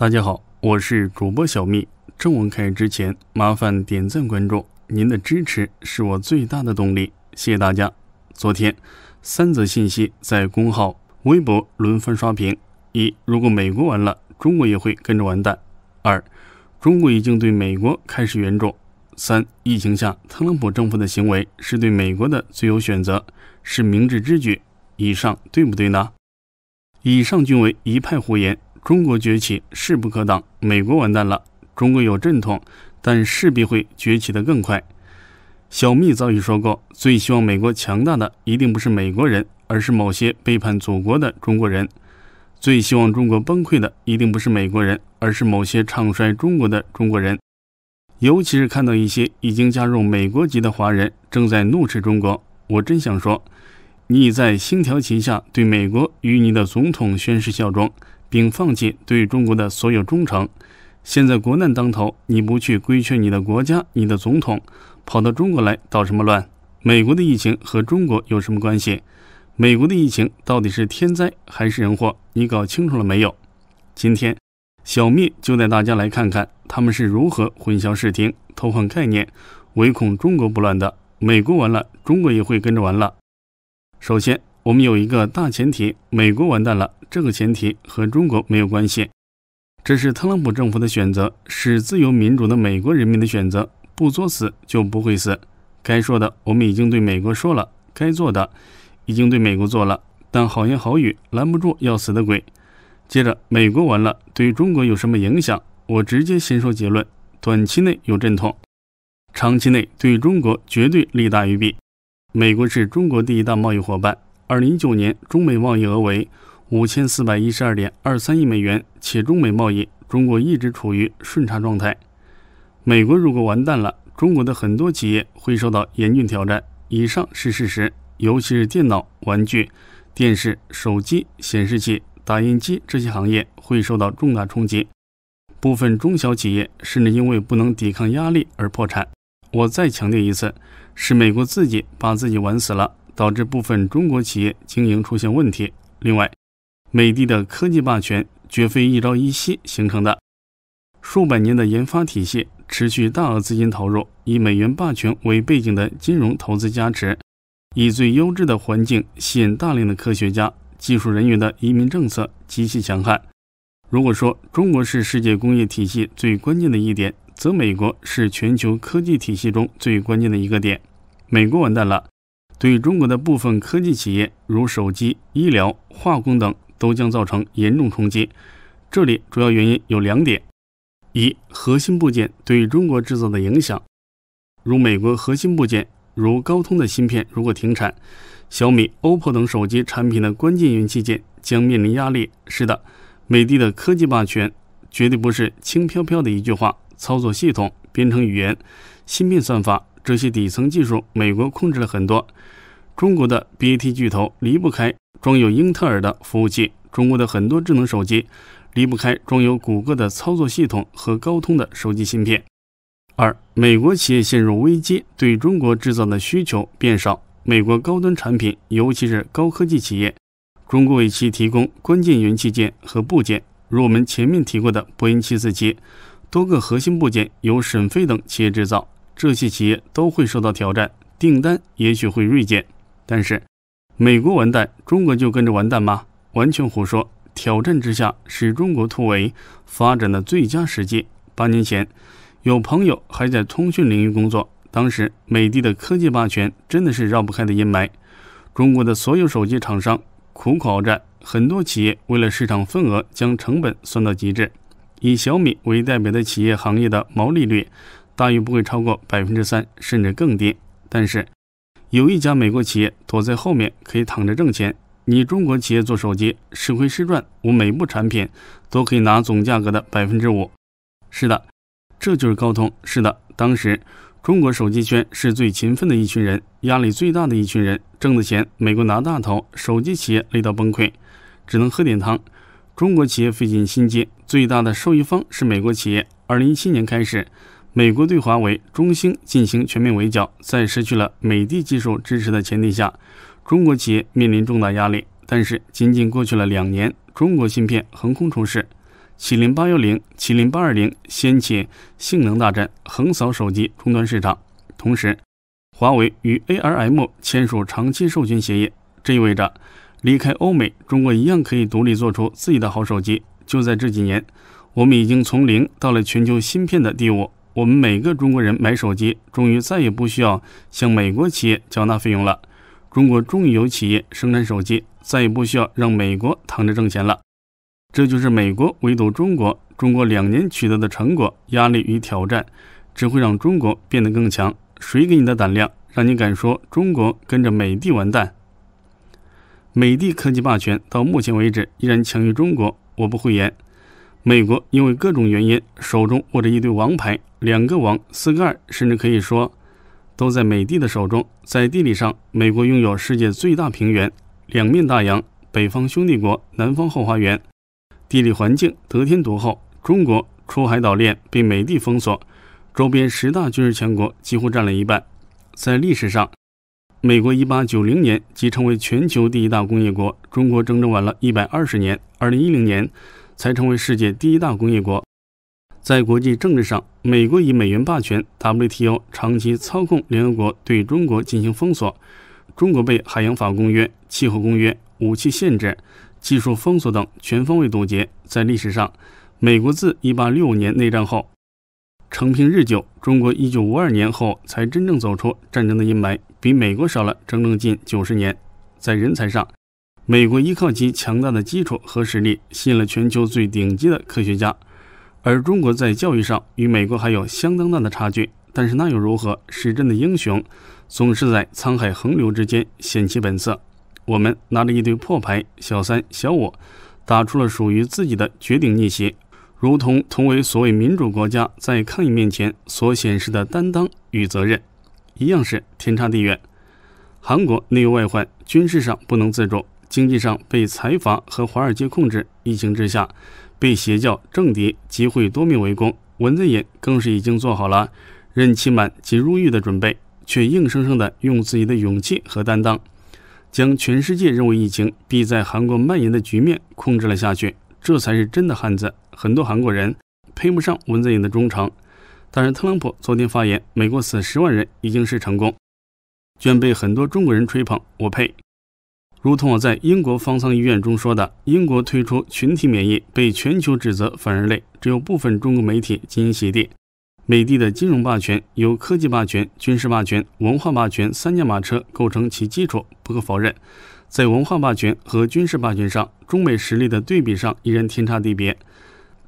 大家好，我是主播小蜜。正文开始之前，麻烦点赞关注，您的支持是我最大的动力。谢谢大家。昨天三则信息在公号、微博轮番刷屏：一、如果美国完了，中国也会跟着完蛋；二、中国已经对美国开始援助；三、疫情下特朗普政府的行为是对美国的最优选择，是明智之举。以上对不对呢？以上均为一派胡言。中国崛起势不可挡，美国完蛋了。中国有阵痛，但势必会崛起得更快。小秘早已说过，最希望美国强大的一定不是美国人，而是某些背叛祖国的中国人；最希望中国崩溃的一定不是美国人，而是某些唱衰中国的中国人。尤其是看到一些已经加入美国籍的华人正在怒斥中国，我真想说，你已在星条旗下对美国与你的总统宣誓效忠。并放弃对中国的所有忠诚。现在国难当头，你不去规劝你的国家，你的总统跑到中国来捣什么乱？美国的疫情和中国有什么关系？美国的疫情到底是天灾还是人祸？你搞清楚了没有？今天，小蜜就带大家来看看他们是如何混淆视听、偷换概念，唯恐中国不乱的。美国完了，中国也会跟着完了。首先。我们有一个大前提：美国完蛋了。这个前提和中国没有关系，这是特朗普政府的选择，是自由民主的美国人民的选择。不作死就不会死。该说的我们已经对美国说了，该做的已经对美国做了。但好言好语拦不住要死的鬼。接着，美国完了，对中国有什么影响？我直接先说结论：短期内有阵痛，长期内对中国绝对利大于弊。美国是中国第一大贸易伙伴。二零一九年，中美贸易额为五千四百一十二点二三亿美元，且中美贸易中国一直处于顺差状态。美国如果完蛋了，中国的很多企业会受到严峻挑战。以上是事实，尤其是电脑、玩具、电视、手机、显示器、打印机这些行业会受到重大冲击，部分中小企业甚至因为不能抵抗压力而破产。我再强调一次，是美国自己把自己玩死了。导致部分中国企业经营出现问题。另外，美的的科技霸权绝非一朝一夕形成的，数百年的研发体系，持续大额资金投入，以美元霸权为背景的金融投资加持，以最优质的环境吸引大量的科学家、技术人员的移民政策极其强悍。如果说中国是世界工业体系最关键的一点，则美国是全球科技体系中最关键的一个点。美国完蛋了。对中国的部分科技企业，如手机、医疗、化工等，都将造成严重冲击。这里主要原因有两点：一、核心部件对中国制造的影响。如美国核心部件，如高通的芯片，如果停产，小米、OPPO 等手机产品的关键元器件将面临压力。是的，美的的科技霸权绝对不是轻飘飘的一句话。操作系统、编程语言、芯片算法。这些底层技术，美国控制了很多。中国的 BAT 巨头离不开装有英特尔的服务器，中国的很多智能手机离不开装有谷歌的操作系统和高通的手机芯片。二，美国企业陷入危机，对中国制造的需求变少。美国高端产品，尤其是高科技企业，中国为其提供关键元器件和部件，如我们前面提过的波音747，多个核心部件由沈飞等企业制造。这些企业都会受到挑战，订单也许会锐减。但是，美国完蛋，中国就跟着完蛋吗？完全胡说！挑战之下是中国突围发展的最佳时机。八年前，有朋友还在通讯领域工作，当时美的的科技霸权真的是绕不开的阴霾。中国的所有手机厂商苦苦鏖战，很多企业为了市场份额将成本算到极致，以小米为代表的企业行业的毛利率。大约不会超过百分之三，甚至更低。但是，有一家美国企业躲在后面，可以躺着挣钱。你中国企业做手机，是亏是赚，我每部产品都可以拿总价格的百分之五。是的，这就是高通。是的，当时中国手机圈是最勤奋的一群人，压力最大的一群人，挣的钱美国拿大头，手机企业累到崩溃，只能喝点汤。中国企业费尽心机，最大的受益方是美国企业。二零一七年开始。美国对华为、中兴进行全面围剿，在失去了美的技术支持的前提下，中国企业面临重大压力。但是，仅仅过去了两年，中国芯片横空出世，麒麟八幺零、麒麟八二零掀起性能大战，横扫手机终端市场。同时，华为与 ARM 签署长期授权协议，这意味着离开欧美，中国一样可以独立做出自己的好手机。就在这几年，我们已经从零到了全球芯片的第五。我们每个中国人买手机，终于再也不需要向美国企业缴纳费用了。中国终于有企业生产手机，再也不需要让美国躺着挣钱了。这就是美国围堵中国，中国两年取得的成果。压力与挑战只会让中国变得更强。谁给你的胆量，让你敢说中国跟着美的完蛋？美的科技霸权到目前为止依然强于中国，我不会言。美国因为各种原因手中握着一堆王牌，两个王，四个二，甚至可以说，都在美帝的手中。在地理上，美国拥有世界最大平原，两面大洋，北方兄弟国，南方后花园，地理环境得天独厚。中国出海岛链被美帝封锁，周边十大军事强国几乎占了一半。在历史上，美国一八九零年即成为全球第一大工业国，中国整整晚了一百二十年。二零一零年。才成为世界第一大工业国，在国际政治上，美国以美元霸权、WTO 长期操控联合国，对中国进行封锁；中国被海洋法公约、气候公约、武器限制、技术封锁等全方位堵截。在历史上，美国自1865年内战后，承平日久；中国1952年后才真正走出战争的阴霾，比美国少了整整近九十年。在人才上，美国依靠其强大的基础和实力，吸引了全球最顶级的科学家，而中国在教育上与美国还有相当大的差距。但是那又如何？真的英雄，总是在沧海横流之间显其本色。我们拿着一堆破牌，小三小五，打出了属于自己的绝顶逆袭，如同同为所谓民主国家在抗议面前所显示的担当与责任，一样是天差地远。韩国内忧外患，军事上不能自主，经济上被财阀和华尔街控制，疫情之下，被邪教、政敌集会多面围攻，文在寅更是已经做好了任期满即入狱的准备，却硬生生的用自己的勇气和担当，将全世界认为疫情必在韩国蔓延的局面控制了下去，这才是真的汉子。很多韩国人配不上文在寅的忠诚。当然，特朗普昨天发言，美国死十万人已经是成功，居然被很多中国人吹捧，我呸。如同我在英国方舱医院中说的，英国推出群体免疫被全球指责反人类，只有部分中国媒体进行洗地。美帝的金融霸权、由科技霸权、军事霸权、文化霸权三驾马车构成其基础，不可否认，在文化霸权和军事霸权上，中美实力的对比上依然天差地别，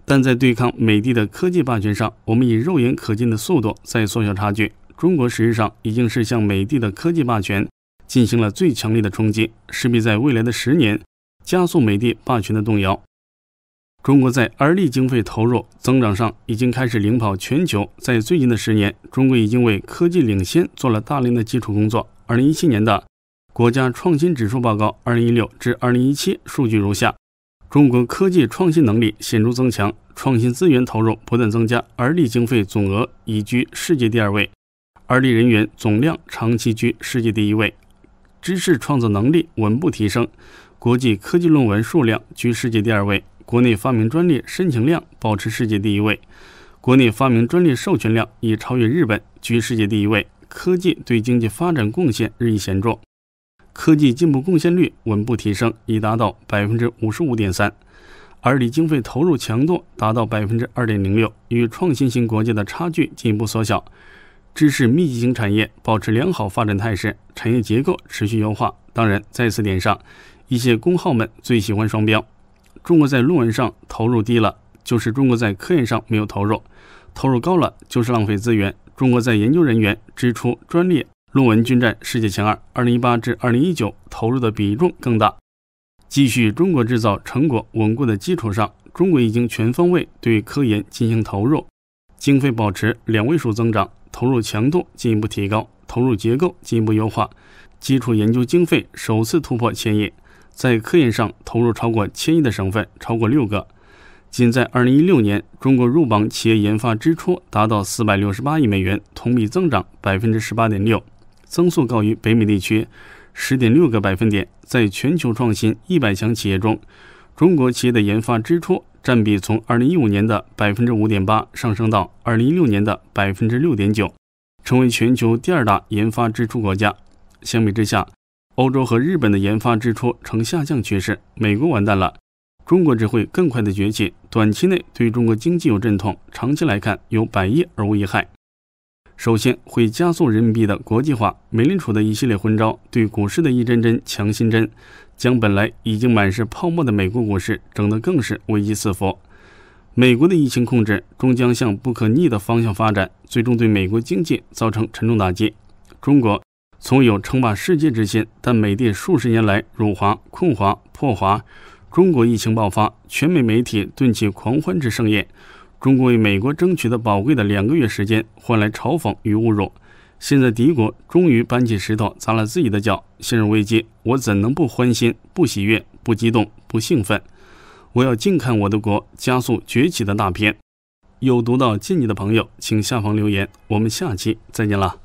但在对抗美帝的科技霸权上，我们以肉眼可见的速度在缩小差距。中国实际上已经是向美帝的科技霸权。进行了最强力的冲击，势必在未来的十年加速美帝霸权的动摇。中国在而立经费投入增长上已经开始领跑全球。在最近的十年，中国已经为科技领先做了大量的基础工作。二零一七年的国家创新指数报告，二零一六至二零一七数据如下：中国科技创新能力显著增强，创新资源投入不断增加而立经费总额已居世界第二位而立人员总量长期居世界第一位。知识创作能力稳步提升，国际科技论文数量居世界第二位，国内发明专利申请量保持世界第一位，国内发明专利授权量已超越日本，居世界第一位。科技对经济发展贡献日益显著，科技进步贡献率稳步提升，已达到百分之五十五点三，而理经费投入强度达到百分之二点零六，与创新型国家的差距进一步缩小。知识密集型产业保持良好发展态势，产业结构持续优化。当然，在此点上，一些公号们最喜欢双标。中国在论文上投入低了，就是中国在科研上没有投入；投入高了，就是浪费资源。中国在研究人员、支出、专利、论文均占世界前二。二零一八至二零一九投入的比重更大。继续中国制造成果稳固的基础上，中国已经全方位对科研进行投入，经费保持两位数增长。投入强度进一步提高，投入结构进一步优化，基础研究经费首次突破千亿，在科研上投入超过千亿的省份超过六个。仅在2016年，中国入榜企业研发支出达到468亿美元，同比增长18.6%，增速高于北美地区10.6个百分点。在全球创新100强企业中，中国企业的研发支出。占比从二零一五年的百分之五点八上升到二零一六年的百分之六点九，成为全球第二大研发支出国家。相比之下，欧洲和日本的研发支出呈下降趋势。美国完蛋了，中国只会更快的崛起。短期内对中国经济有阵痛，长期来看有百益而无一害。首先会加速人民币的国际化，美联储的一系列昏招，对股市的一针针强心针，将本来已经满是泡沫的美国股市整得更是危机四伏。美国的疫情控制终将向不可逆的方向发展，最终对美国经济造成沉重打击。中国从有称霸世界之心，但美帝数十年来辱华、困华、破华。中国疫情爆发，全美媒体顿起狂欢之盛宴。中国为美国争取的宝贵的两个月时间，换来嘲讽与侮辱。现在敌国终于搬起石头砸了自己的脚，陷入危机，我怎能不欢欣、不喜悦、不激动、不兴奋？我要静看我的国加速崛起的大片。有读到建议的朋友，请下方留言。我们下期再见了。